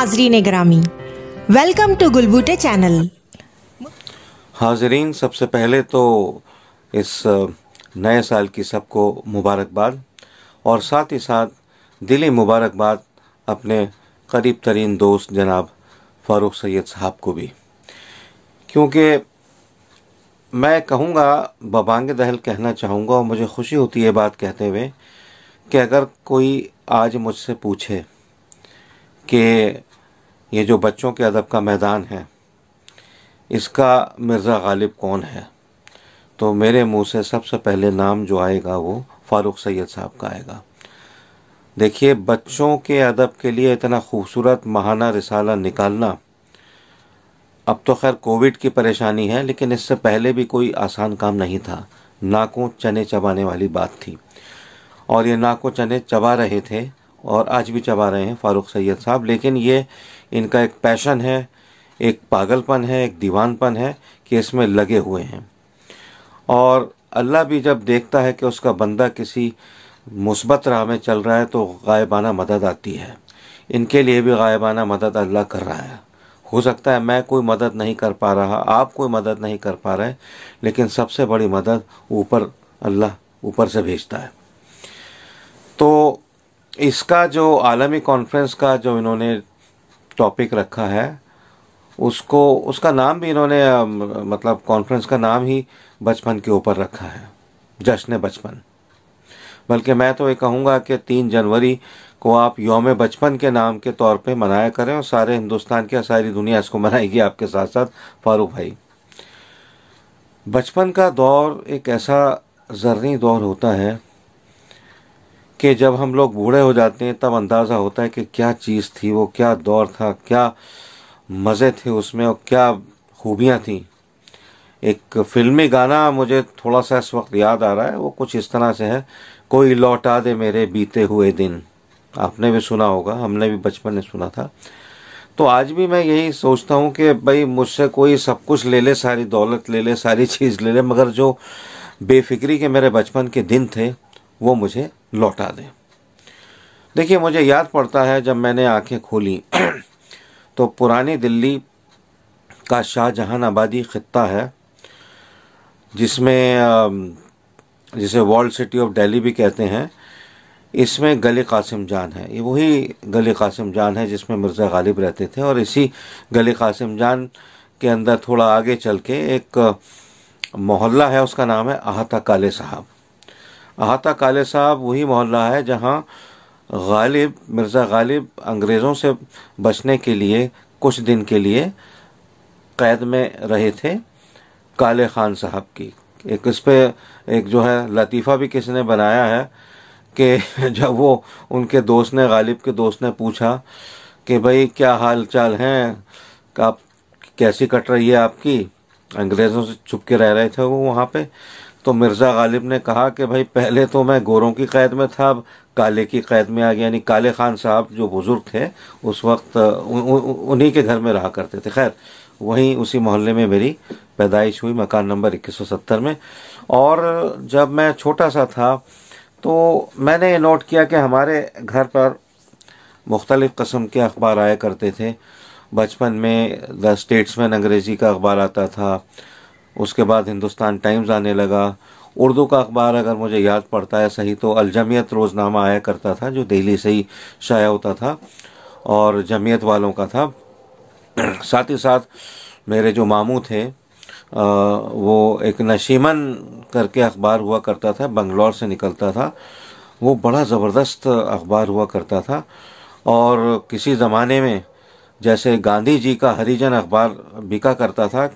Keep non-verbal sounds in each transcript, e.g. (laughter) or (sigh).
नाजरीन ग्रामी welcome to Gulboote channel हाजरीन सबसे पहले तो इस नए साल की सबको मुबारकबाद और साथ ही साथ दिली मुबारकबाद अपने करीब तरीन दोस्त जनाब फ़ारूक सैद साहब को भी क्योंकि मैं कहूँगा बबांग दहल कहना चाहूँगा और मुझे खुशी होती है बात कहते हुए कि अगर कोई आज मुझसे पूछे कि ये जो बच्चों के अदब का मैदान है इसका मिर्ज़ा गालिब कौन है तो मेरे मुंह से सबसे पहले नाम जो आएगा वो फ़ारूक सैयद साहब का आएगा देखिए बच्चों के अदब के लिए इतना खूबसूरत महाना रिसाला निकालना अब तो खैर कोविड की परेशानी है लेकिन इससे पहले भी कोई आसान काम नहीं था नाकों चने चबाने वाली बात थी और ये नाकों चने चबा रहे थे और आज भी चबा रहे हैं फारूक सैयद साहब लेकिन ये इनका एक पैशन है एक पागलपन है एक दीवानपन है कि इसमें लगे हुए हैं और अल्लाह भी जब देखता है कि उसका बंदा किसी मुस्बत राह में चल रहा है तो गायबाना मदद आती है इनके लिए भी गायबाना मदद अल्लाह कर रहा है हो सकता है मैं कोई मदद नहीं कर पा रहा आप कोई मदद नहीं कर पा रहे लेकिन सबसे बड़ी मदद ऊपर अल्लाह ऊपर से भेजता है तो इसका जो आलमी कॉन्फ्रेंस का जो इन्होंने टॉपिक रखा है उसको उसका नाम भी इन्होंने मतलब कॉन्फ्रेंस का नाम ही बचपन के ऊपर रखा है जश्न बचपन बल्कि मैं तो ये कहूँगा कि तीन जनवरी को आप योम बचपन के नाम के तौर पे मनाया करें और सारे हिंदुस्तान की सारी दुनिया इसको मनाएगी आपके साथ साथ फारूक भाई बचपन का दौर एक ऐसा जरनी दौर होता है कि जब हम लोग बूढ़े हो जाते हैं तब अंदाज़ा होता है कि क्या चीज़ थी वो क्या दौर था क्या मज़े थे उसमें और क्या खूबियाँ थी एक फिल्मी गाना मुझे थोड़ा सा इस वक्त याद आ रहा है वो कुछ इस तरह से है कोई लौटा दे मेरे बीते हुए दिन आपने भी सुना होगा हमने भी बचपन में सुना था तो आज भी मैं यही सोचता हूँ कि भाई मुझसे कोई सब कुछ ले ले सारी दौलत ले ले सारी चीज़ ले ले मगर जो बेफिक्री के मेरे बचपन के दिन थे वो मुझे लौटा दें देखिए मुझे याद पड़ता है जब मैंने आंखें खोली (clears throat) तो पुरानी दिल्ली का शाहजहान आबादी ख़त्ता है जिसमें जिसे वर्ल्ड सिटी ऑफ दिल्ली भी कहते हैं इसमें गले कासिम जान है ये वही गले कासिम जान है जिसमें मिर्ज़ा गालिब रहते थे और इसी गले कासिम जान के अंदर थोड़ा आगे चल के एक मोहल्ला है उसका नाम है अहता काले साहब अहाता काले साहब वही मोहल्ला है जहाँ गालिब मिर्ज़ा गालिब अंग्रेज़ों से बचने के लिए कुछ दिन के लिए कैद में रहे थे काले खान साहब की एक इस पर एक जो है लतीफ़ा भी किसी ने बनाया है कि (laughs) जब वो उनके दोस्त ने गालिब के दोस्त ने पूछा कि भाई क्या हाल चाल हैं आप कैसी कट रही है आपकी अंग्रेज़ों से छुप के रह रहे थे वो वहाँ पे तो मिर्ज़ा गालिब ने कहा कि भाई पहले तो मैं गोरों की कैद में था अब काले की कैद में आ गया यानी काले खान साहब जो बुज़ुर्ग थे उस वक्त उन्हीं के घर में रहा करते थे खैर वहीं उसी मोहल्ले में मेरी पैदाइश हुई मकान नंबर सत्तर में और जब मैं छोटा सा था तो मैंने ये नोट किया कि हमारे घर पर मुख्तलिफ़ कस्म के अखबार आया करते थे बचपन में द स्टेट्समैन अंग्रेज़ी का अखबार आता था उसके बाद हिंदुस्तान टाइम्स आने लगा उर्दू का अखबार अगर मुझे याद पड़ता है सही तो अलजमियत रोज़नामा आया करता था जो दिल्ली से ही शाया होता था और जमीयत वालों का था साथ ही साथ मेरे जो मामू थे आ, वो एक नशीमन करके अखबार हुआ करता था बंगलौर से निकलता था वो बड़ा ज़बरदस्त अखबार हुआ करता था और किसी ज़माने में जैसे गांधी जी का हरिजन अखबार बिका करता था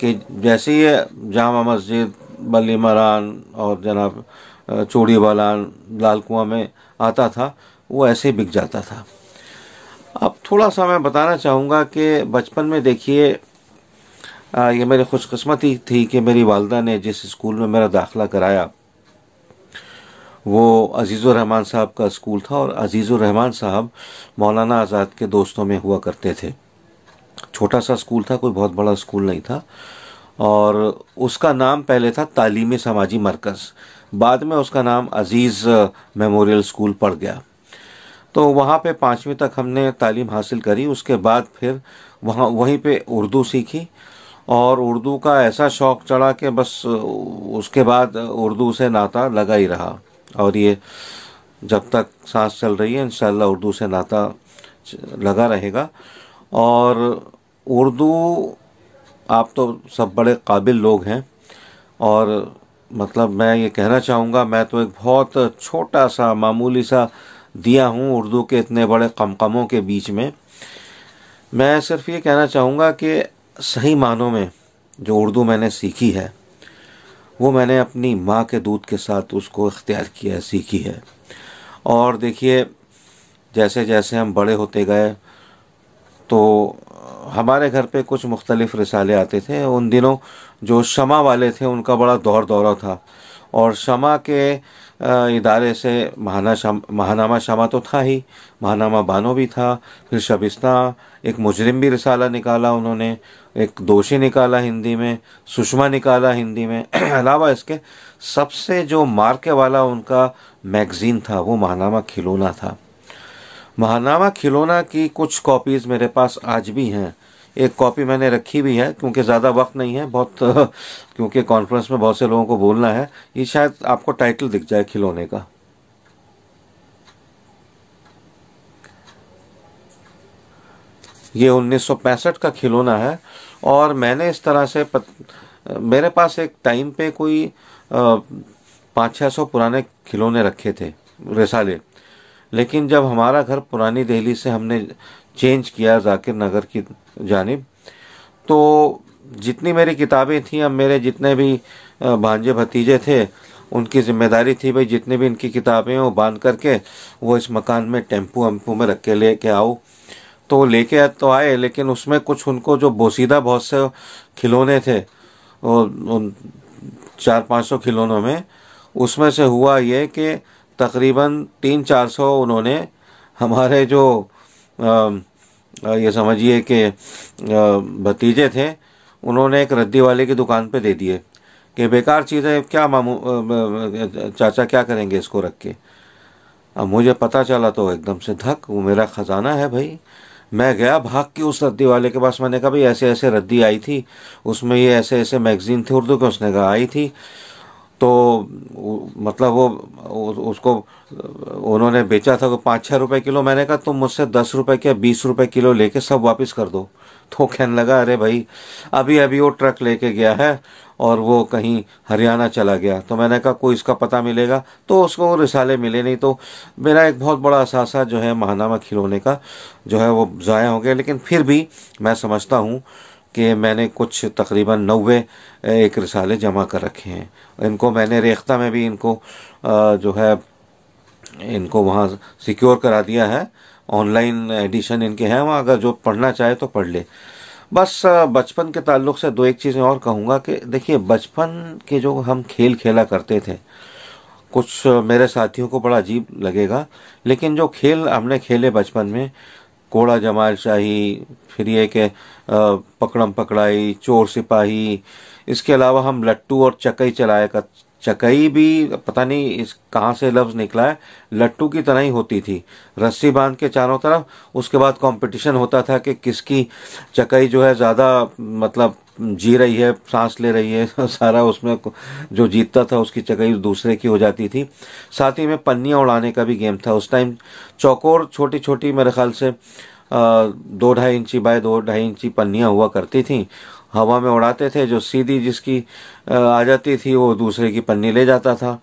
कि जैसे ही जामा मस्जिद बली मरान और जनाब चूड़ी बालान लाल कुआ में आता था वो ऐसे बिक जाता था अब थोड़ा सा मैं बताना चाहूँगा कि बचपन में देखिए ये मेरी खुशकस्मती थी कि मेरी वालदा ने जिस स्कूल में मेरा दाखला कराया वो रहमान साहब का स्कूल था और रहमान साहब मौलाना आज़ाद के दोस्तों में हुआ करते थे छोटा सा स्कूल था कोई बहुत बड़ा स्कूल नहीं था और उसका नाम पहले था तालीम समाजी मरकज़ बाद में उसका नाम अजीज़ मेमोरियल स्कूल पड़ गया तो वहाँ पे पाँचवीं तक हमने तालीम हासिल करी उसके बाद फिर वहाँ वहीं पे उर्दू सीखी और उर्दू का ऐसा शौक़ चढ़ा कि बस उसके बाद उर्दू से नाता लगा ही रहा और ये जब तक सांस चल रही है इन उर्दू से नाता लगा रहेगा और उर्दू आप तो सब बड़े काबिल लोग हैं और मतलब मैं ये कहना चाहूँगा मैं तो एक बहुत छोटा सा मामूली सा दिया हूँ उर्दू के इतने बड़े कमकमों के बीच में मैं सिर्फ ये कहना चाहूँगा कि सही मानों में जो उर्दू मैंने सीखी है वो मैंने अपनी माँ के दूध के साथ उसको इख्तियार किया है सीखी है और देखिए जैसे जैसे हम बड़े होते गए तो हमारे घर पे कुछ मुख्तलिफ रिसाले आते थे उन दिनों जो शमा वाले थे उनका बड़ा दौर दौरा था और शमा के इदारे से महाना शम महानामा शमा तो था ही महानामा बानो भी था फिर शबिस्ता एक मुजरिम भी रिसाला निकाला उन्होंने एक दोषी निकाला हिंदी में सुषमा निकाला हिंदी में (clears throat) अलावा इसके सबसे जो मार्के वाला उनका मैगज़ीन था वो महानामा खिलौना था महानामा खिलौना की कुछ कॉपीज़ मेरे पास आज भी हैं एक कॉपी मैंने रखी भी है क्योंकि ज़्यादा वक्त नहीं है बहुत (laughs) क्योंकि कॉन्फ्रेंस में बहुत से लोगों को बोलना है ये शायद आपको टाइटल दिख जाए खिलौने का ये 1965 का खिलौना है और मैंने इस तरह से पत, मेरे पास एक टाइम पे कोई पाँच छः सौ पुराने खिलौने रखे थे रिसाले लेकिन जब हमारा घर पुरानी दिल्ली से हमने चेंज किया जाकिर नगर की जानब तो जितनी मेरी किताबें थी अब मेरे जितने भी भांजे भतीजे थे उनकी जिम्मेदारी थी भाई जितने भी इनकी किताबें वो बांध करके वो इस मकान में टेम्पू वेम्पू में रख के ले के आओ तो लेके तो आए लेकिन उसमें कुछ उनको जो बोसीदा बहुत से खिलौने थे और चार पाँच सौ खिलौनों में उसमें से हुआ ये कि तकरीबन तीन चार सौ उन्होंने हमारे जो ये समझिए कि भतीजे थे उन्होंने एक रद्दी वाले की दुकान पे दे दिए कि बेकार चीज़ है क्या मामू चाचा क्या करेंगे इसको रख के अब मुझे पता चला तो एकदम से धक वो मेरा ख़जाना है भाई मैं गया भाग के उस रद्दी वाले के पास मैंने कहा भाई ऐसे ऐसे रद्दी आई थी उसमें ये ऐसे ऐसे मैगज़ीन थी उर्दू के उसने कहा आई थी तो मतलब वो उसको उन्होंने बेचा था पाँच छः रुपये किलो मैंने कहा तुम मुझसे दस रुपए के बीस रुपए किलो लेके सब वापस कर दो तो कहने लगा अरे भाई अभी अभी वो ट्रक लेके गया है और वो कहीं हरियाणा चला गया तो मैंने कहा कोई इसका पता मिलेगा तो उसको रिसाले मिले नहीं तो मेरा एक बहुत बड़ा असासा जो है महानामा खिलौने का जो है वो ज़ाया हो गया लेकिन फिर भी मैं समझता हूँ कि मैंने कुछ तकरीबन नबे एक रिसाले जमा कर रखे हैं इनको मैंने रेख्ता में भी इनको जो है इनको वहाँ सिक्योर करा दिया है ऑनलाइन एडिशन इनके हैं वहाँ अगर जो पढ़ना चाहे तो पढ़ ले बस बचपन के ताल्लुक से दो एक चीज़ें और कहूँगा कि देखिए बचपन के जो हम खेल खेला करते थे कुछ मेरे साथियों को बड़ा अजीब लगेगा लेकिन जो खेल हमने खेले बचपन में कोड़ा जमाल शाही फिर ये के पकड़म पकड़ाई चोर सिपाही इसके अलावा हम लट्टू और चकई चलाया कर चकई भी पता नहीं इस कहाँ से लफ्ज़ निकला है लट्टू की तरह ही होती थी रस्सी बांध के चारों तरफ उसके बाद कंपटीशन होता था कि किसकी चकई जो है ज़्यादा मतलब जी रही है सांस ले रही है (laughs) सारा उसमें जो जीतता था उसकी चगई दूसरे की हो जाती थी साथ ही में पन्नियाँ उड़ाने का भी गेम था उस टाइम चौकोर छोटी छोटी मेरे ख्याल से दो ढाई इंची बाय दो ढाई इंची पन्नियाँ हुआ करती थी हवा में उड़ाते थे जो सीधी जिसकी आ जाती थी वो दूसरे की पन्नी ले जाता था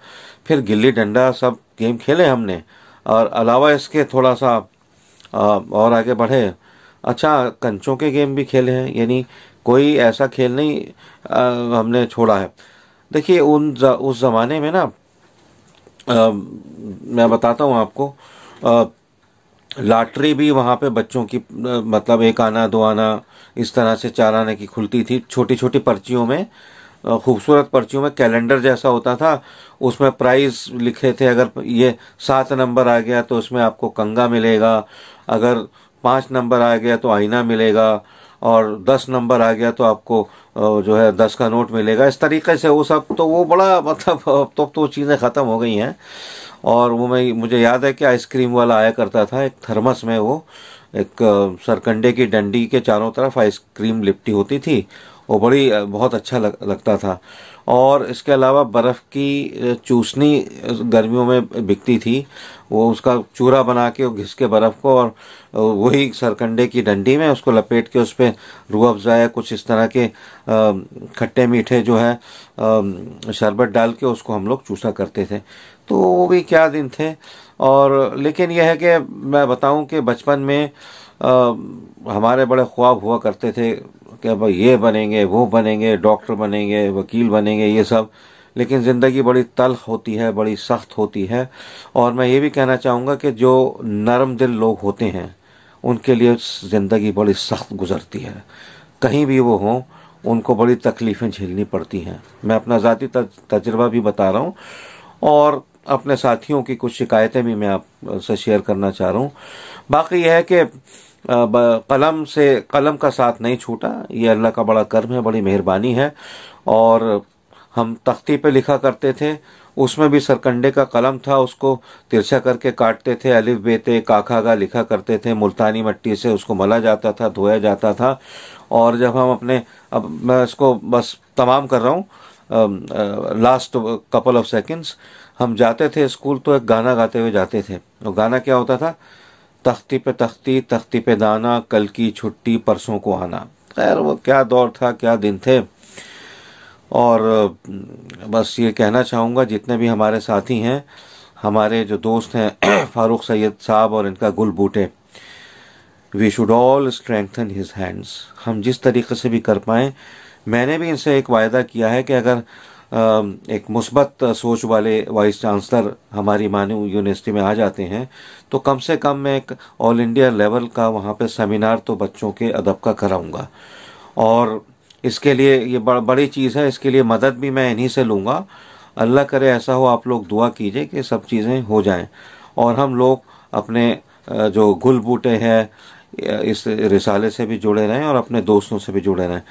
फिर गिल्ली डंडा सब गेम खेले हमने और अलावा इसके थोड़ा सा और आगे बढ़े अच्छा कंचों के गेम भी खेले हैं यानी कोई ऐसा खेल नहीं आ, हमने छोड़ा है देखिए उन ज, उस ज़माने में ना आ, मैं बताता हूँ आपको आ, लॉटरी भी वहाँ पे बच्चों की मतलब एक आना दो आना इस तरह से चार आने की खुलती थी छोटी छोटी पर्चियों में खूबसूरत पर्चियों में कैलेंडर जैसा होता था उसमें प्राइस लिखे थे अगर ये सात नंबर आ गया तो उसमें आपको कंगा मिलेगा अगर पाँच नंबर आ गया तो आईना मिलेगा और दस नंबर आ गया तो आपको जो है दस का नोट मिलेगा इस तरीके से वो सब तो वो बड़ा (laughs) मतलब अब तो, तो चीज़ें ख़त्म हो गई हैं और वो मैं मुझे याद है कि आइसक्रीम वाला आया करता था एक थर्मस में वो एक सरकंडे की डंडी के चारों तरफ आइसक्रीम लिपटी होती थी वो बड़ी बहुत अच्छा लग, लगता था और इसके अलावा बर्फ़ की चूसनी गर्मियों में बिकती थी वो उसका चूरा बना के घिस के बर्फ़ को और वही सरकंडे की डंडी में उसको लपेट के उस पर रू अफ़ज़ा या कुछ इस तरह के खट्टे मीठे जो है शरबत डाल के उसको हम लोग चूसा करते थे तो वो भी क्या दिन थे और लेकिन यह है कि मैं बताऊं कि बचपन में हमारे बड़े ख्वाब हुआ करते थे कि अब ये बनेंगे वो बनेंगे डॉक्टर बनेंगे वकील बनेंगे ये सब लेकिन ज़िंदगी बड़ी तलख होती है बड़ी सख्त होती है और मैं ये भी कहना चाहूँगा कि जो नरम दिल लोग होते हैं उनके लिए ज़िंदगी बड़ी सख्त गुजरती है कहीं भी वो हों उनको बड़ी तकलीफ़ें झेलनी पड़ती हैं मैं अपना ज़ाती तजर्बा भी बता रहा हूँ और अपने साथियों की कुछ शिकायतें भी मैं आपसे शेयर करना चाह रहा हूँ बाकी यह है कि कलम से कलम का साथ नहीं छूटा ये अल्लाह का बड़ा कर्म है बड़ी मेहरबानी है और हम तख्ती पे लिखा करते थे उसमें भी सरकंडे का कलम था उसको तिरछा करके काटते थे अलिफ बेते काखागा लिखा करते थे मुल्तानी मट्टी से उसको मला जाता था धोया जाता था और जब हम अपने अब मैं इसको बस तमाम कर रहा हूँ लास्ट कपल ऑफ सेकंड्स हम जाते थे स्कूल तो एक गाना गाते हुए जाते थे और गाना क्या होता था तख्ती पे तख्ती तख्ती पे दाना कल की छुट्टी परसों को आना खैर वो क्या दौर था क्या दिन थे और बस ये कहना चाहूँगा जितने भी हमारे साथी हैं हमारे जो दोस्त हैं (clears throat) फारूक सैयद साहब और इनका गुल बूटे we should all strengthen his hands हम जिस तरीके से भी कर पाएँ मैंने भी इनसे एक वायदा किया है कि अगर एक मुस्बत सोच वाले वाइस चांसलर हमारी मानव यूनिवर्सिटी में आ जाते हैं तो कम से कम मैं एक ऑल इंडिया लेवल का वहाँ पे सेमिनार तो बच्चों के अदब का कराऊँगा और इसके लिए ये बड़, बड़ी चीज़ है इसके लिए मदद भी मैं इन्हीं से लूँगा अल्लाह करे ऐसा हो आप लोग दुआ कीजिए कि सब चीज़ें हो जाएं और हम लोग अपने जो गुल बूटे हैं इस रिसाले से भी जुड़े रहें और अपने दोस्तों से भी जुड़े रहें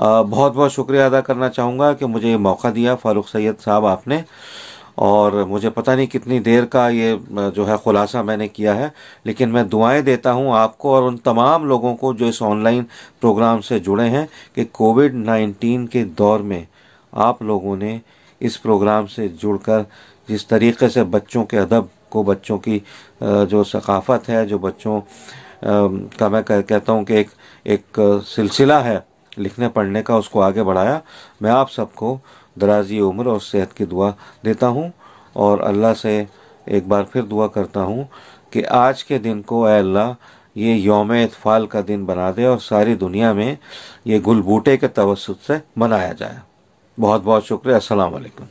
बहुत बहुत शुक्रिया अदा करना चाहूँगा कि मुझे ये मौका दिया फारूक सैयद साहब आपने और मुझे पता नहीं कितनी देर का ये जो है ख़ुलासा मैंने किया है लेकिन मैं दुआएं देता हूं आपको और उन तमाम लोगों को जो इस ऑनलाइन प्रोग्राम से जुड़े हैं कि कोविड नाइन्टीन के दौर में आप लोगों ने इस प्रोग्राम से जुड़कर जिस तरीके से बच्चों के अदब को बच्चों की जो सकाफ़त है जो बच्चों का मैं कहता हूँ कि एक एक सिलसिला है लिखने पढ़ने का उसको आगे बढ़ाया मैं आप सबको दराजी उम्र और सेहत की दुआ देता हूँ और अल्लाह से एक बार फिर दुआ करता हूँ कि आज के दिन को अल्लाह ये योम इतफ़ाल का दिन बना दे और सारी दुनिया में ये गुलबूटे के तवसत से मनाया जाए बहुत बहुत शुक्रिया असलकम